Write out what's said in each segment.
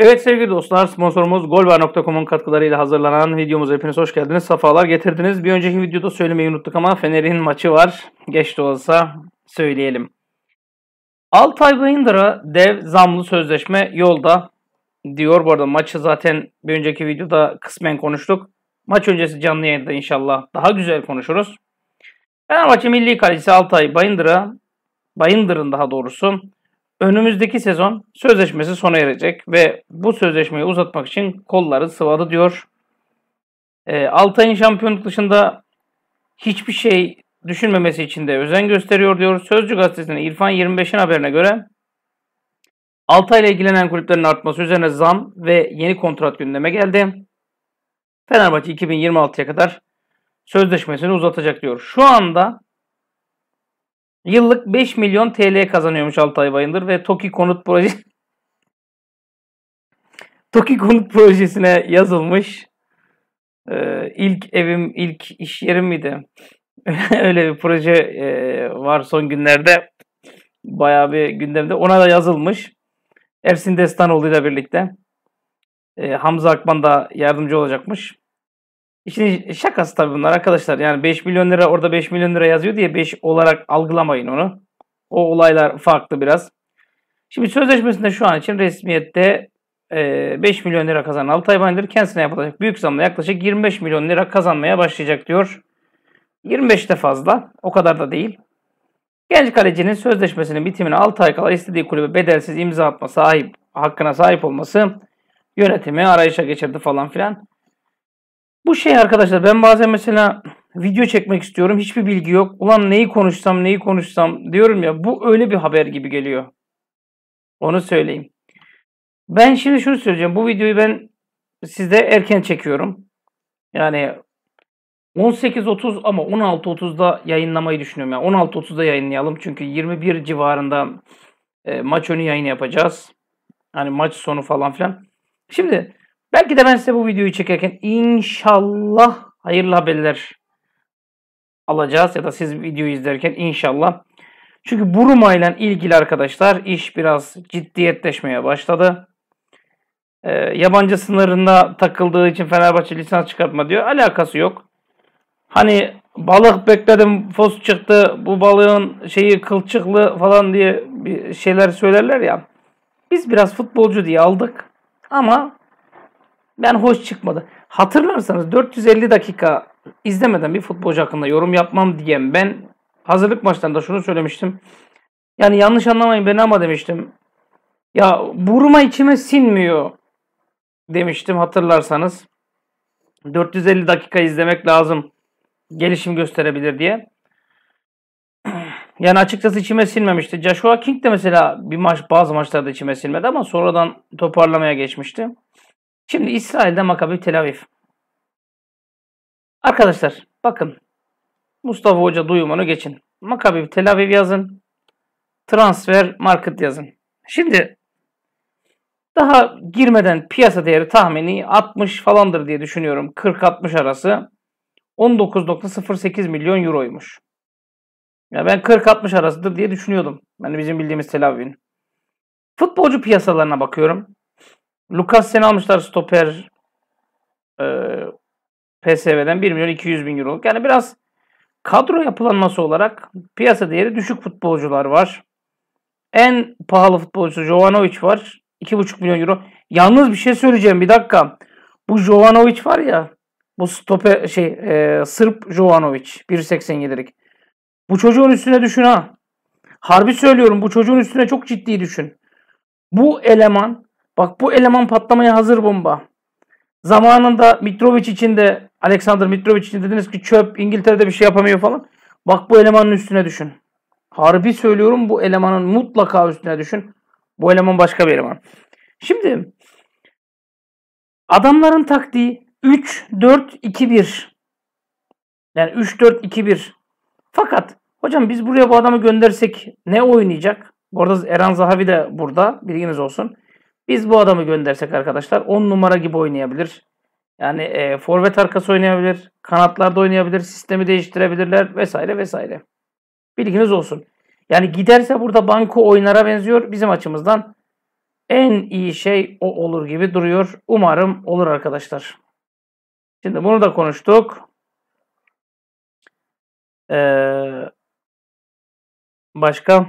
Evet sevgili dostlar sponsorumuz golvar.com'un katkılarıyla hazırlanan videomuza hepiniz hoş geldiniz. Safalar getirdiniz. Bir önceki videoda söylemeyi unuttuk ama Fener'in maçı var. Geç de olsa söyleyelim. Altay Bayındır'a dev zamlı sözleşme yolda diyor. Bu arada maçı zaten bir önceki videoda kısmen konuştuk. Maç öncesi canlı yayında inşallah daha güzel konuşuruz. Fenerbahçe Milli Kalecisi Altay Bayındır'a Bayındır'ın daha doğrusu Önümüzdeki sezon sözleşmesi sona erecek ve bu sözleşmeyi uzatmak için kolları sıvadı diyor. E, Altay'ın şampiyonluk dışında hiçbir şey düşünmemesi için de özen gösteriyor diyor. Sözcü gazetesinin İrfan 25'in haberine göre Altay ile ilgilenen kulüplerin artması üzerine zam ve yeni kontrat gündeme geldi. Fenerbahçe 2026'ya kadar sözleşmesini uzatacak diyor. Şu anda Yıllık 5 milyon TL kazanıyormuş Altay Bayındır ve Toki konut projesi Toki konut projesine yazılmış. Ee, ilk evim, ilk iş yerim miydi? Öyle bir proje e, var son günlerde. Bayağı bir gündemde. Ona da yazılmış. Ersin Destanoğlu ile birlikte. E, Hamza Akman da yardımcı olacakmış. İşin şakası tabii bunlar arkadaşlar. Yani 5 milyon lira orada 5 milyon lira yazıyor diye 5 olarak algılamayın onu. O olaylar farklı biraz. Şimdi sözleşmesinde şu an için resmiyette 5 e, milyon lira kazanan Altay Bayındır kendisine yapılacak büyük zamla yaklaşık 25 milyon lira kazanmaya başlayacak diyor. 25 de fazla. O kadar da değil. Genç kalecinin sözleşmesinin bitimine 6 ay kala istediği kulübe bedelsiz imza atma sahip hakkına sahip olması yönetimi arayışa geçirdi falan filan. Bu şey arkadaşlar ben bazen mesela video çekmek istiyorum. Hiçbir bilgi yok. Ulan neyi konuşsam neyi konuşsam diyorum ya bu öyle bir haber gibi geliyor. Onu söyleyeyim. Ben şimdi şunu söyleyeceğim. Bu videoyu ben sizde erken çekiyorum. Yani 18.30 ama 16.30'da yayınlamayı düşünüyorum. Yani 16.30'da yayınlayalım. Çünkü 21 civarında e, maç önü yayını yapacağız. Hani maç sonu falan filan. Şimdi Belki de ben size bu videoyu çekerken inşallah hayırlı haberler alacağız ya da siz videoyu izlerken inşallah. Çünkü Buruma ile ilgili arkadaşlar iş biraz ciddiyetleşmeye başladı. Ee, yabancı sınırında takıldığı için Fenerbahçe lisans çıkartma diyor. Alakası yok. Hani balık bekledim fos çıktı bu balığın şeyi kılçıklı falan diye bir şeyler söylerler ya. Biz biraz futbolcu diye aldık ama ben hoş çıkmadı. Hatırlarsanız 450 dakika izlemeden bir futbolcu hakkında yorum yapmam diyen ben hazırlık maçlarında şunu söylemiştim. Yani yanlış anlamayın beni ama demiştim. Ya buruma içime sinmiyor demiştim hatırlarsanız. 450 dakika izlemek lazım. Gelişim gösterebilir diye. Yani açıkçası içime sinmemişti. Joshua King de mesela bir maç bazı maçlarda içime sinmedi ama sonradan toparlamaya geçmişti. Şimdi İsrail'de Makabi Tel Aviv. Arkadaşlar bakın Mustafa Hoca duyumunu geçin. Makabi Tel Aviv yazın. Transfer Market yazın. Şimdi daha girmeden piyasa değeri tahmini 60 falandır diye düşünüyorum. 40-60 arası 19.08 milyon euroymuş. Ya ben 40-60 arasıdır diye düşünüyordum. Yani bizim bildiğimiz Tel Aviv'in. Futbolcu piyasalarına bakıyorum. Lucas seni almışlar stoper e, PSV'den 1 milyon 200 bin euro. Yani biraz kadro yapılanması olarak piyasa değeri düşük futbolcular var. En pahalı futbolcu Jovanovic var. 2,5 milyon euro. Yalnız bir şey söyleyeceğim bir dakika. Bu Jovanovic var ya bu stope şey e, Sırp Jovanovic 1.87'lik. Bu çocuğun üstüne düşün ha. Harbi söylüyorum bu çocuğun üstüne çok ciddi düşün. Bu eleman Bak bu eleman patlamaya hazır bomba. Zamanında Mitrovic için de Alexander Mitrovic için dediniz ki çöp İngiltere'de bir şey yapamıyor falan. Bak bu elemanın üstüne düşün. Harbi söylüyorum bu elemanın mutlaka üstüne düşün. Bu eleman başka bir eleman. Şimdi adamların taktiği 3-4-2-1. Yani 3-4-2-1. Fakat hocam biz buraya bu adamı göndersek ne oynayacak? Bu arada Eren Zahavi de burada bilginiz olsun. Biz bu adamı göndersek arkadaşlar 10 numara gibi oynayabilir. Yani e, forvet arkası oynayabilir, kanatlarda oynayabilir, sistemi değiştirebilirler vesaire vesaire. Bilginiz olsun. Yani giderse burada banko oynara benziyor. Bizim açımızdan en iyi şey o olur gibi duruyor. Umarım olur arkadaşlar. Şimdi bunu da konuştuk. Ee, başka?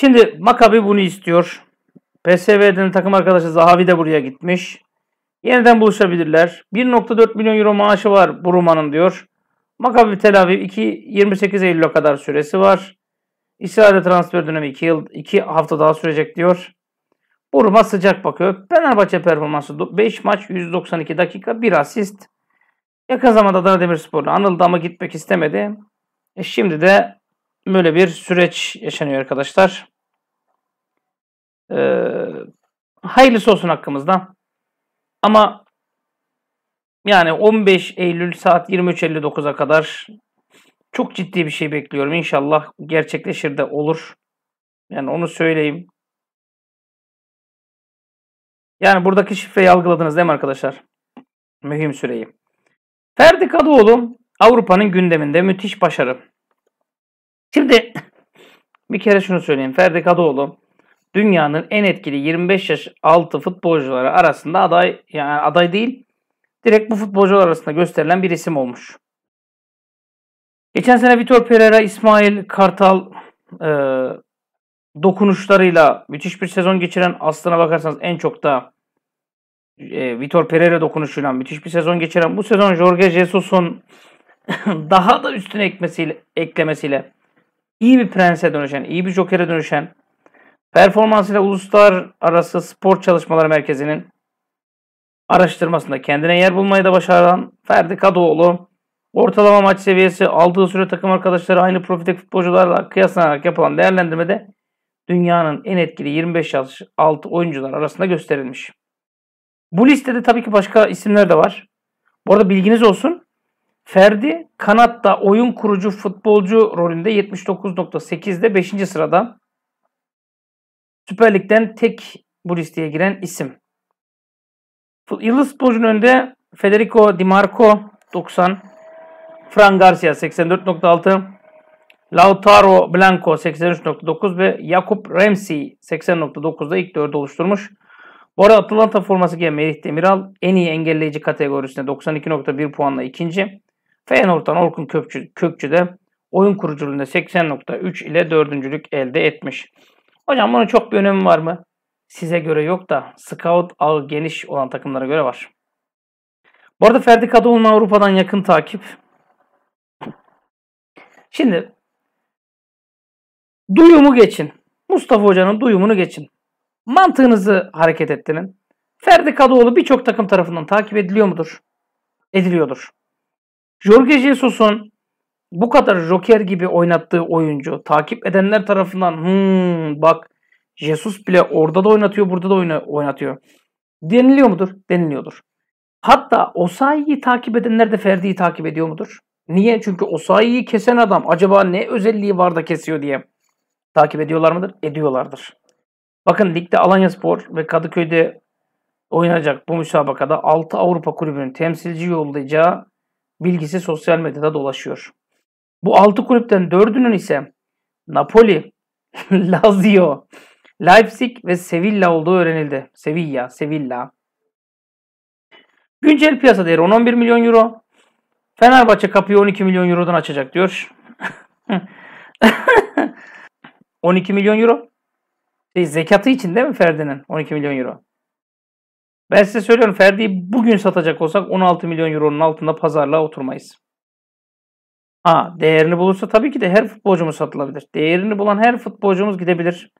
Şimdi Makabi bunu istiyor. PSV'den takım arkadaşı Zahavi de buraya gitmiş. Yeniden buluşabilirler. 1.4 milyon euro maaşı var Buruma'nın diyor. Makabi Tel Aviv 2, 28 Eylül'e kadar süresi var. İsrail'de transfer dönemi 2 yıl 2 hafta daha sürecek diyor. Buruma sıcak bakıyor. Fenerbahçe performansı 5 maç 192 dakika 1 asist. Yakın zamanda Adana Demirspor'la anıldı ama gitmek istemedi. E şimdi de böyle bir süreç yaşanıyor arkadaşlar. Ee, hayırlısı olsun hakkımızdan. Ama yani 15 Eylül saat 23.59'a kadar çok ciddi bir şey bekliyorum. İnşallah gerçekleşir de olur. Yani onu söyleyeyim. Yani buradaki şifreyi algıladınız değil mi arkadaşlar? Mühim süreyi. Ferdi Kadıoğlu Avrupa'nın gündeminde müthiş başarı. Şimdi bir kere şunu söyleyeyim. Ferdi Kadıoğlu dünyanın en etkili 25 yaş altı futbolcuları arasında aday yani aday değil direkt bu futbolcular arasında gösterilen bir isim olmuş. Geçen sene Vitor Pereira, İsmail Kartal e, dokunuşlarıyla müthiş bir sezon geçiren aslına bakarsanız en çok da e, Vitor Pereira dokunuşuyla müthiş bir sezon geçiren bu sezon Jorge Jesus'un daha da üstüne ekmesiyle, eklemesiyle iyi bir prense dönüşen, iyi bir jokere dönüşen, performansıyla Uluslararası Spor Çalışmaları Merkezi'nin araştırmasında kendine yer bulmayı da başaran Ferdi Kadıoğlu, ortalama maç seviyesi, aldığı süre takım arkadaşları aynı profilde futbolcularla kıyaslanarak yapılan değerlendirmede dünyanın en etkili 25 yaş altı oyuncular arasında gösterilmiş. Bu listede tabii ki başka isimler de var. Bu arada bilginiz olsun. Ferdi kanatta oyun kurucu futbolcu rolünde 79.8'de 5. sırada. Süper Lig'den tek bu listeye giren isim. Yıldız futbolcunun önünde Federico Di Marco 90, Fran Garcia 84.6, Lautaro Blanco 83.9 ve Jakub Ramsey 80.9'da ilk dördü oluşturmuş. Bu arada Atalanta forması giyen Merih Demiral en iyi engelleyici kategorisinde 92.1 puanla ikinci. Feyenoord'dan Orkun Kökçü, Kökçü de oyun kuruculuğunda 80.3 ile dördüncülük elde etmiş. Hocam bunun çok bir önemi var mı? Size göre yok da scout ağı geniş olan takımlara göre var. Bu arada Ferdi Kadıoğlu'nun Avrupa'dan yakın takip. Şimdi duyumu geçin. Mustafa Hoca'nın duyumunu geçin. Mantığınızı hareket ettirin. Ferdi Kadıoğlu birçok takım tarafından takip ediliyor mudur? Ediliyordur. Jorge Jesus'un bu kadar Joker gibi oynattığı oyuncu takip edenler tarafından hmm, bak Jesus bile orada da oynatıyor burada da oynatıyor deniliyor mudur? Deniliyordur. Hatta Osayi'yi takip edenler de Ferdi'yi takip ediyor mudur? Niye? Çünkü Osayi'yi kesen adam acaba ne özelliği var da kesiyor diye takip ediyorlar mıdır? Ediyorlardır. Bakın ligde Alanya Spor ve Kadıköy'de oynayacak bu müsabakada 6 Avrupa kulübünün temsilci yollayacağı bilgisi sosyal medyada dolaşıyor. Bu 6 kulüpten 4'ünün ise Napoli, Lazio, Leipzig ve Sevilla olduğu öğrenildi. Sevilla, Sevilla. Güncel piyasa değeri 10-11 milyon euro. Fenerbahçe kapıyı 12 milyon eurodan açacak diyor. 12 milyon euro. Şey, zekatı için değil mi Ferdi'nin? 12 milyon euro. Ben size söylüyorum Ferdi'yi bugün satacak olsak 16 milyon euronun altında pazarlığa oturmayız. Ha değerini bulursa tabii ki de her futbolcumuz satılabilir. Değerini bulan her futbolcumuz gidebilir.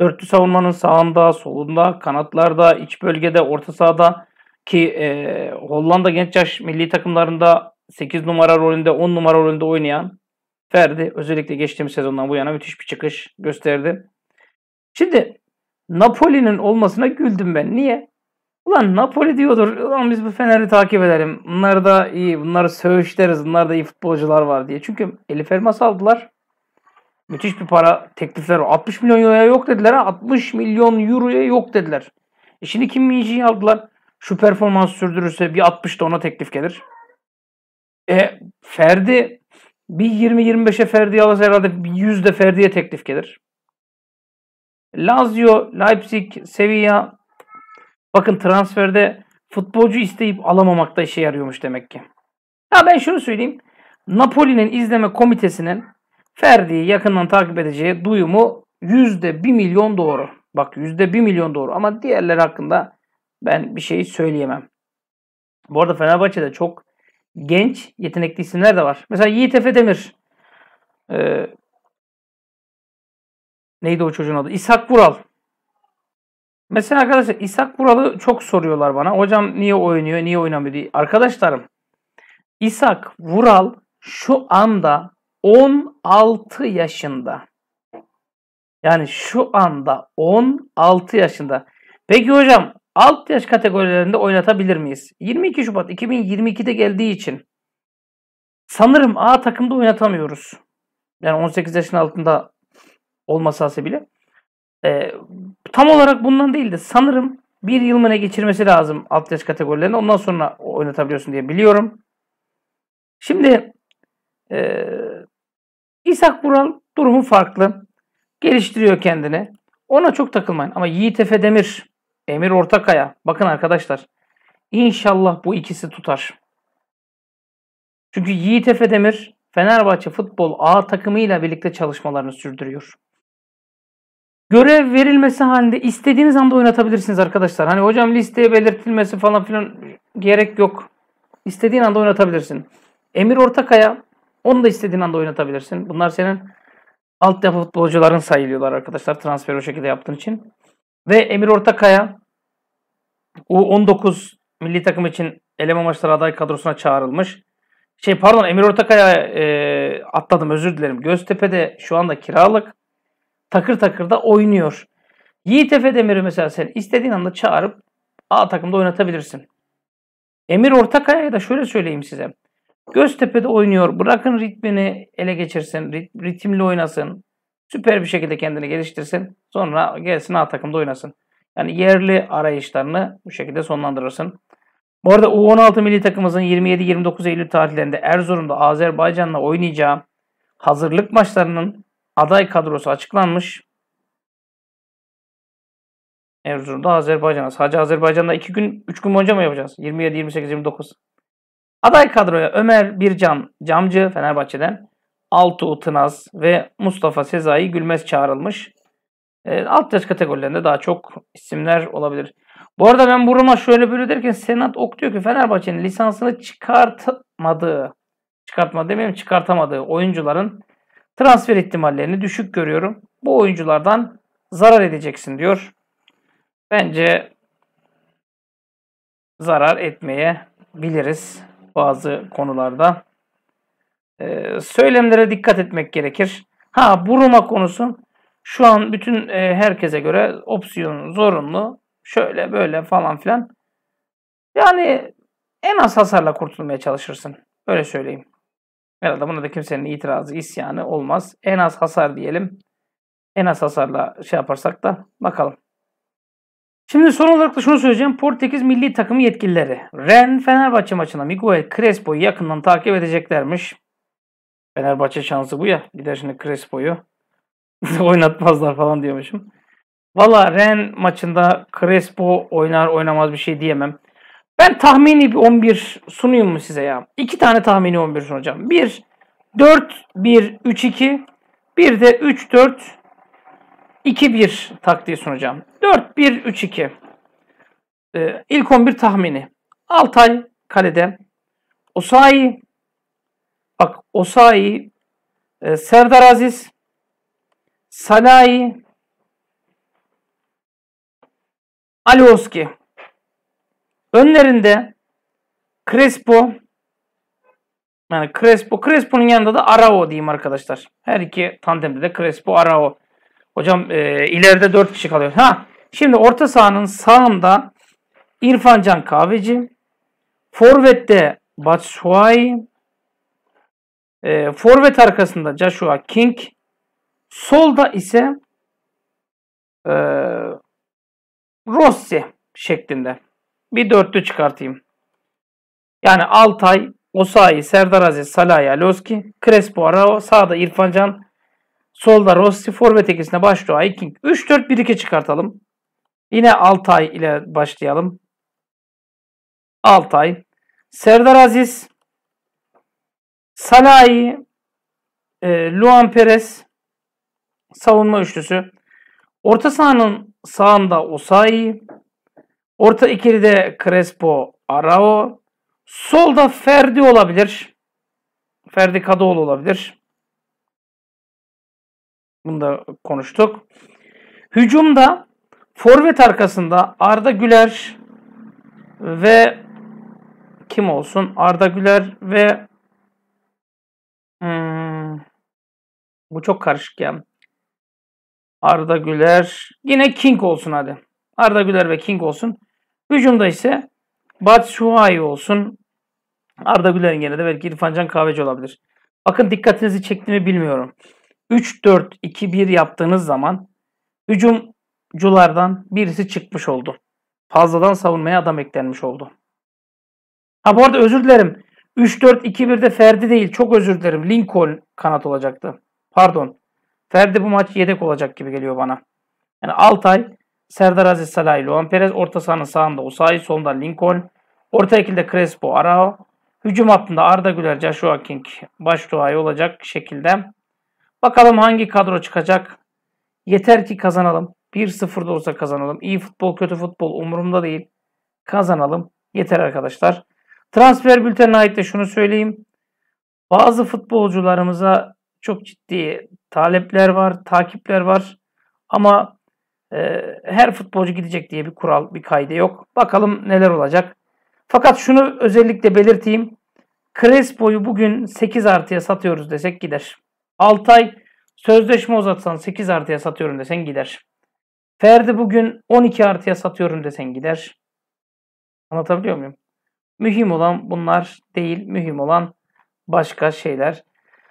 Dörtlü savunmanın sağında, solunda, kanatlarda, iç bölgede, orta sahada ki e, Hollanda genç yaş milli takımlarında 8 numara rolünde, 10 numara rolünde oynayan Ferdi özellikle geçtiğimiz sezondan bu yana müthiş bir çıkış gösterdi. Şimdi Napoli'nin olmasına güldüm ben. Niye? Ulan Napoli diyordur. Ulan biz bu Fener'i takip edelim. Bunlar da iyi. Bunları söğüşleriz. Bunlar da iyi futbolcular var diye. Çünkü Elif Elmas aldılar. Müthiş bir para teklifler var. 60 milyon euroya yok dediler. Ha? 60 milyon euroya yok dediler. E şimdi Kim Minji'yi aldılar. Şu performans sürdürürse bir 60 da ona teklif gelir. E Ferdi bir 20-25'e Ferdi'yi alırsa herhalde bir 100 de Ferdi'ye teklif gelir. Lazio, Leipzig, Sevilla Bakın transferde futbolcu isteyip alamamak da işe yarıyormuş demek ki. Ya ben şunu söyleyeyim. Napoli'nin izleme komitesinin Ferdi'yi yakından takip edeceği duyumu %1 milyon doğru. Bak %1 milyon doğru ama diğerleri hakkında ben bir şey söyleyemem. Bu arada Fenerbahçe'de çok genç yetenekli isimler de var. Mesela Yiğit Efe Demir. Ee, neydi o çocuğun adı? İshak Vural. Mesela arkadaşlar İshak Vural'ı çok soruyorlar bana. Hocam niye oynuyor, niye oynamıyor diye. Arkadaşlarım İshak Vural şu anda 16 yaşında. Yani şu anda 16 yaşında. Peki hocam alt yaş kategorilerinde oynatabilir miyiz? 22 Şubat 2022'de geldiği için sanırım A takımda oynatamıyoruz. Yani 18 yaşın altında olmasa bile. E, tam olarak bundan değil de sanırım bir yıl mı ne geçirmesi lazım alt yaş kategorilerinde. Ondan sonra oynatabiliyorsun diye biliyorum. Şimdi e, İshak Bural durumu farklı. Geliştiriyor kendini. Ona çok takılmayın. Ama Yiğit Efe Demir, Emir Ortakaya. Bakın arkadaşlar. İnşallah bu ikisi tutar. Çünkü Yiğit Efe Demir Fenerbahçe Futbol A takımıyla birlikte çalışmalarını sürdürüyor. Görev verilmesi halinde istediğiniz anda oynatabilirsiniz arkadaşlar. Hani hocam listeye belirtilmesi falan filan gerek yok. İstediğin anda oynatabilirsin. Emir Ortakaya onu da istediğin anda oynatabilirsin. Bunlar senin altyapı futbolcuların sayılıyorlar arkadaşlar. transferi o şekilde yaptığın için. Ve Emir Ortakaya U19 milli takım için eleme maçları aday kadrosuna çağrılmış. Şey pardon Emir Ortakaya e, atladım özür dilerim. Göztepe'de şu anda kiralık takır takır da oynuyor. Yiğit Efe Demir'i mesela sen istediğin anda çağırıp A takımda oynatabilirsin. Emir Ortakaya'ya da şöyle söyleyeyim size. Göztepe'de oynuyor. Bırakın ritmini ele geçirsin. Rit ritimli oynasın. Süper bir şekilde kendini geliştirsin. Sonra gelsin A takımda oynasın. Yani yerli arayışlarını bu şekilde sonlandırırsın. Bu arada U16 milli takımımızın 27-29 Eylül tarihlerinde Erzurum'da Azerbaycan'la oynayacağı hazırlık maçlarının aday kadrosu açıklanmış. Erzurum'da Azerbaycan'a. Sadece Azerbaycan'da 2 gün, 3 gün boyunca mı yapacağız? 27, 28, 29. Aday kadroya Ömer Bircan Camcı Fenerbahçe'den, Altu Utınaz ve Mustafa Sezai Gülmez çağrılmış. E, alt yaş kategorilerinde daha çok isimler olabilir. Bu arada ben buruma şöyle böyle derken Senat Ok diyor ki Fenerbahçe'nin lisansını çıkartmadığı, çıkartma demeyeyim çıkartamadığı oyuncuların Transfer ihtimallerini düşük görüyorum. Bu oyunculardan zarar edeceksin diyor. Bence zarar etmeye biliriz bazı konularda. Ee, söylemlere dikkat etmek gerekir. Ha buruma Roma konusu şu an bütün e, herkese göre opsiyon zorunlu. Şöyle böyle falan filan. Yani en az hasarla kurtulmaya çalışırsın. Öyle söyleyeyim. Herhalde buna da kimsenin itirazı, isyanı olmaz. En az hasar diyelim. En az hasarla şey yaparsak da bakalım. Şimdi son olarak da şunu söyleyeceğim. Portekiz milli takımı yetkilileri. Ren Fenerbahçe maçına Miguel Crespo'yu yakından takip edeceklermiş. Fenerbahçe şansı bu ya. Gider şimdi Crespo'yu. Oynatmazlar falan diyormuşum. Valla Ren maçında Crespo oynar oynamaz bir şey diyemem. Ben tahmini 11 sunayım mı size ya? İki tane tahmini 11 sunacağım. Bir 4-1-3-2 bir de 3-4-2-1 taktiği sunacağım. 4-1-3-2 ee, ilk 11 tahmini. Altay kalede. Osayi bak Osayi e, Serdar Aziz Sanayi Alioski Önlerinde Crespo yani Crespo. Crespo'nun yanında da Arao diyeyim arkadaşlar. Her iki tandemde de Crespo, Arao. Hocam e, ileride 4 kişi kalıyor. Ha, şimdi orta sahanın sağında İrfancan Kahveci. Forvet'te Batshuayi. E, forvet arkasında Joshua King. Solda ise e, Rossi şeklinde bir dörtlü çıkartayım. Yani Altay, Osayi, Serdar Aziz, Salaya, Loski, Crespo, Arao, sağda İrfan Can, solda Rossi, forvet ikisine başlıyor Hiking. 3-4-1-2 çıkartalım. Yine Altay ile başlayalım. Altay, Serdar Aziz, Salahi, e, Luan Perez, savunma üçlüsü. Orta sahanın sağında Osayi, Orta ikilide Crespo, Arao. Solda Ferdi olabilir. Ferdi Kadıoğlu olabilir. Bunu da konuştuk. Hücumda forvet arkasında Arda Güler ve kim olsun? Arda Güler ve hmm, bu çok karışık ya. Arda Güler yine King olsun hadi. Arda Güler ve King olsun. Hücumda ise Batshuayi olsun. Arda Güler'in gene de belki İrfan Can Kahveci olabilir. Bakın dikkatinizi çekti mi bilmiyorum. 3-4-2-1 yaptığınız zaman hücumculardan birisi çıkmış oldu. Fazladan savunmaya adam eklenmiş oldu. Ha bu arada özür dilerim. 3-4-2-1'de Ferdi değil. Çok özür dilerim. Lincoln kanat olacaktı. Pardon. Ferdi bu maç yedek olacak gibi geliyor bana. Yani Altay Serdar Aziz Salay, Luan Perez. Orta sahanın sağında Osayi, solunda Lincoln. Orta ikilde Crespo, Arao. Hücum hattında Arda Güler, Joshua King baş duayı olacak şekilde. Bakalım hangi kadro çıkacak? Yeter ki kazanalım. 1-0 da olsa kazanalım. İyi futbol, kötü futbol umurumda değil. Kazanalım. Yeter arkadaşlar. Transfer bültenine ait de şunu söyleyeyim. Bazı futbolcularımıza çok ciddi talepler var, takipler var. Ama ee, her futbolcu gidecek diye bir kural, bir kaydı yok. Bakalım neler olacak. Fakat şunu özellikle belirteyim. Crespo'yu bugün 8 artıya satıyoruz desek gider. Altay sözleşme uzatsan 8 artıya satıyorum desen gider. Ferdi bugün 12 artıya satıyorum desen gider. Anlatabiliyor muyum? Mühim olan bunlar değil. Mühim olan başka şeyler.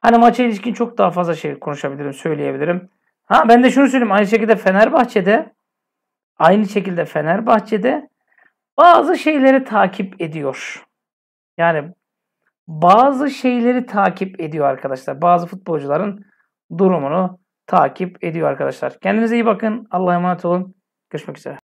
Hani maça ilişkin çok daha fazla şey konuşabilirim, söyleyebilirim. Ha ben de şunu söyleyeyim. Aynı şekilde Fenerbahçe'de aynı şekilde Fenerbahçe'de bazı şeyleri takip ediyor. Yani bazı şeyleri takip ediyor arkadaşlar. Bazı futbolcuların durumunu takip ediyor arkadaşlar. Kendinize iyi bakın. Allah'a emanet olun. Görüşmek üzere.